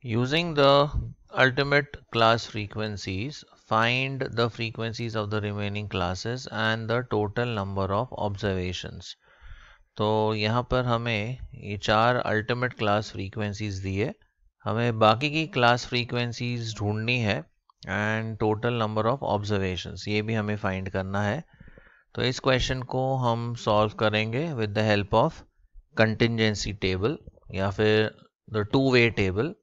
Using the ultimate class frequencies, find the frequencies of the remaining classes and the total number of observations. तो यहाँ पर हमें ये चार अल्टीमेट क्लास फ्रीक्वेंसीज दिए हमें बाकी की क्लास फ्रीक्वेंसीज ढूंढनी है and total number of observations ये भी हमें फाइंड करना है तो इस क्वेश्चन को हम सॉल्व करेंगे with the help of contingency table या फिर द टू वे टेबल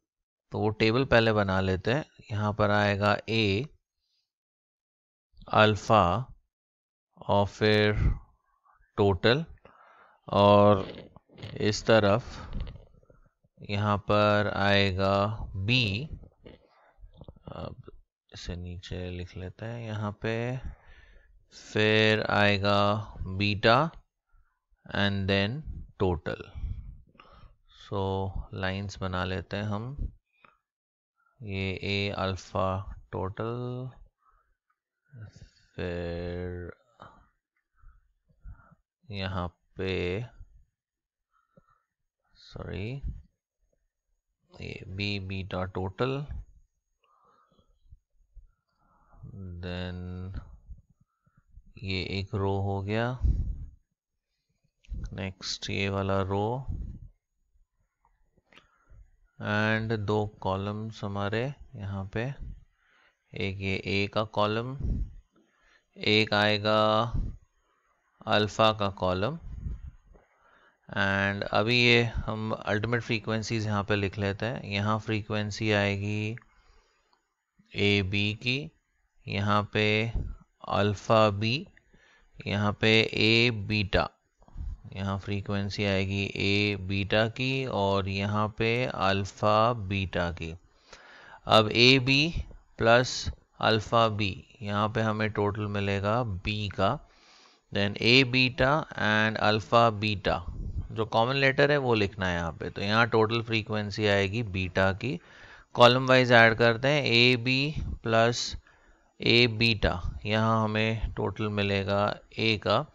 तो वो टेबल पहले बना लेते हैं यहाँ पर आएगा ए अल्फ़ा और फिर टोटल और इस तरफ यहाँ पर आएगा बी अब इसे नीचे लिख लेते हैं यहाँ पे फिर आएगा beta and then total so lines बना लेते हैं हम ये ए अल्फ़ा टोटल फिर यहाँ पे सॉरी ये बी बीटा टोटल देन ये एक रो हो गया नेक्स्ट ये वाला रो एंड दो कॉलम्स हमारे यहाँ पे एक ये ए का कॉलम एक आएगा अल्फ़ा का कॉलम एंड अभी ये हम अल्टीमेट फ्रीक्वेंसीज यहाँ पे लिख लेते हैं यहाँ फ्रीक्वेंसी आएगी ए बी की यहाँ पे अल्फ़ा बी यहाँ पे ए बीटा यहाँ फ्रीक्वेंसी आएगी ए बीटा की और यहाँ पे अल्फ़ा बीटा की अब A B plus alpha B यहाँ पे हमें टोटल मिलेगा बी का then A beta and alpha beta जो कॉमन लेटर है वो लिखना है यहाँ पे तो यहाँ टोटल फ्रीक्वेंसी आएगी बीटा की कॉलम वाइज ऐड करते हैं A B plus A beta यहाँ हमें टोटल मिलेगा ए का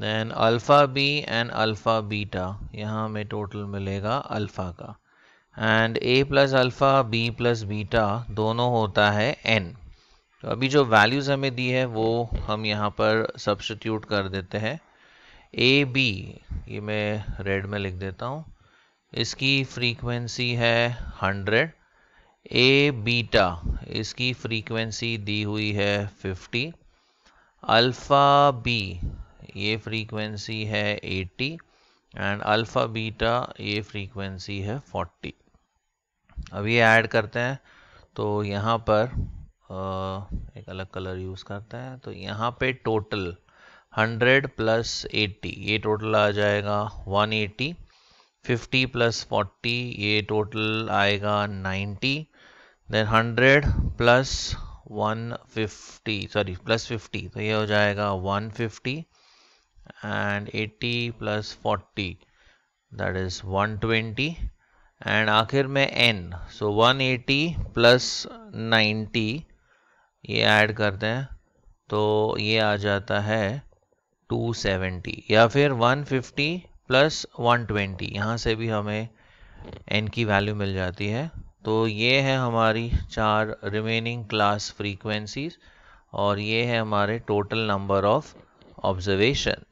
then alpha B and alpha beta यहाँ हमें टोटल मिलेगा अल्फ़ा का and A plus alpha B plus beta दोनों होता है एन तो अभी जो वैल्यूज़ हमें दी है वो हम यहाँ पर सब्सटीट्यूट कर देते हैं ए बी ये मैं रेड में लिख देता हूँ इसकी फ्रीक्वेंसी है 100 ए बीटा इसकी फ्रीक्वेंसी दी हुई है 50 अल्फ़ा बी ये फ्रीक्वेंसी है 80 एंड अल्फ़ा बीटा ये फ्रीक्वेंसी है 40 अब ये ऐड करते हैं तो यहाँ पर एक अलग कलर यूज़ करते हैं तो यहाँ पे टोटल 100 प्लस 80 ये टोटल आ जाएगा 180 50 प्लस 40 ये टोटल आएगा 90 देन 100 प्लस 150 सॉरी प्लस 50 तो ये हो जाएगा 150 and 80 plus 40 that is 120 and आखिर में n so 180 plus 90 ये ऐड करते हैं तो ये आ जाता है 270 या फिर 150 प्लस 120 यहाँ से भी हमें n की वैल्यू मिल जाती है तो ये है हमारी चार रिमेनिंग क्लास फ्रीक्वेंसीज और ये है हमारे टोटल नंबर ऑफ़ observations